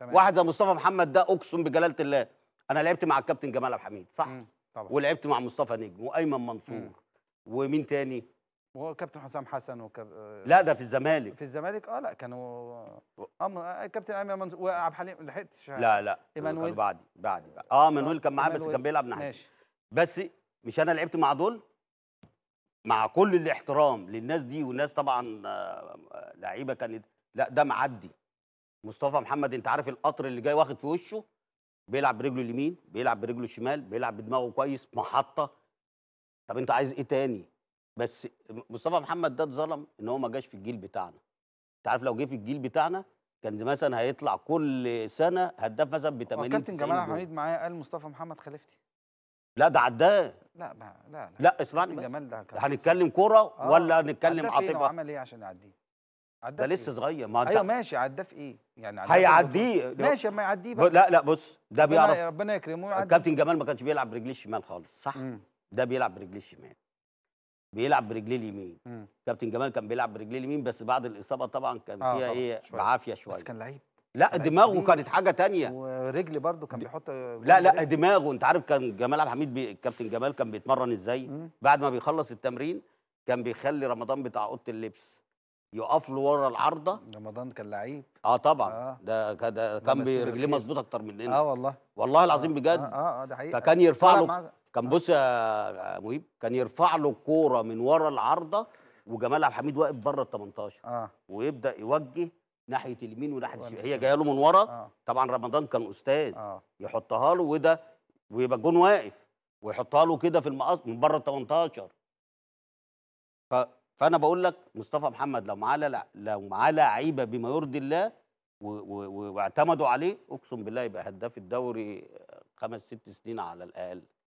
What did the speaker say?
تمام. واحد زي مصطفى محمد ده اقسم بجلاله الله انا لعبت مع الكابتن جمال عبد الحميد صح مم. طبعا ولعبت مع مصطفى نجم وايمن منصور ومين تاني هو كابتن حسام حسن وكاب... آه، لا ده في الزمالك في الزمالك اه لا كانوا أم... آه، كابتن ايمن منصور وعبد الحليم ما لحقتش لا لا ايمانويل بعدي بعدي اه ايمانويل كان معاه بس كان بيلعب ناحيه ماشي بس مش انا لعبت مع دول مع كل الاحترام للناس دي والناس طبعا آه، لعيبه كانت لا ده معدي مصطفى محمد انت عارف القطر اللي جاي واخد في وشه بيلعب برجله اليمين بيلعب برجله الشمال بيلعب بدماغه كويس محطه طب انت عايز ايه تاني بس مصطفى محمد ده اتظلم ان هو ما جاش في الجيل بتاعنا انت عارف لو جه في الجيل بتاعنا كان مثلا هيطلع كل سنه هداف مثلا ب 80 كابتن جمال حميد معايا قال مصطفى محمد خليفتي لا ده عداه لا لا لا لا اسمعني جمال ده هنتكلم كوره ولا آه، هنتكلم عاطفه عمل ايه عشان يعديه ده لسه إيه؟ صغير ما انت ايوه ماشي عداه في ايه يعني هيعديه إيه؟ ماشي اما يعديه بقى لا لا بص ده بيعرف ربنا يكرمه ويعدي كابتن جمال ما كانش بيلعب برجليه الشمال خالص صح مم. ده بيلعب برجليه الشمال بيلعب برجليه اليمين كابتن جمال كان بيلعب برجليه اليمين بس بعد الاصابه طبعا كان آه فيها ايه شوية. بعافيه شويه بس كان لعيب لا كان دماغه كانت حاجه تانية ورجل برضه كان بيحط لا لا دماغه انت عارف كان جمال عبد الحميد بي... كابتن جمال كان بيتمرن ازاي بعد ما بيخلص التمرين كان بيخلي رمضان بتاع اوضه اللبس يقف له ورا العارضه رمضان كان لعيب اه طبعا آه. ده كان كان برجليه مظبوطه اكتر مننا اه والله والله العظيم آه. بجد اه اه ده حقيقي فكان يرفع له معك. كان آه. بص يا مهيب كان يرفع له الكوره من ورا العارضه وجمال عبد الحميد واقف بره ال 18 اه ويبدا يوجه ناحيه اليمين وناحيه الشمال هي جايه له من ورا آه. طبعا رمضان كان استاذ آه. يحطها له وده ويبقى الجون واقف ويحطها له كده في المقص من بره ال 18 ف فانا بقول لك مصطفى محمد لو معاه لو معاه لعيبه بما يرضي الله واعتمدوا عليه اقسم بالله يبقى هداف الدوري خمس ست سنين على الاقل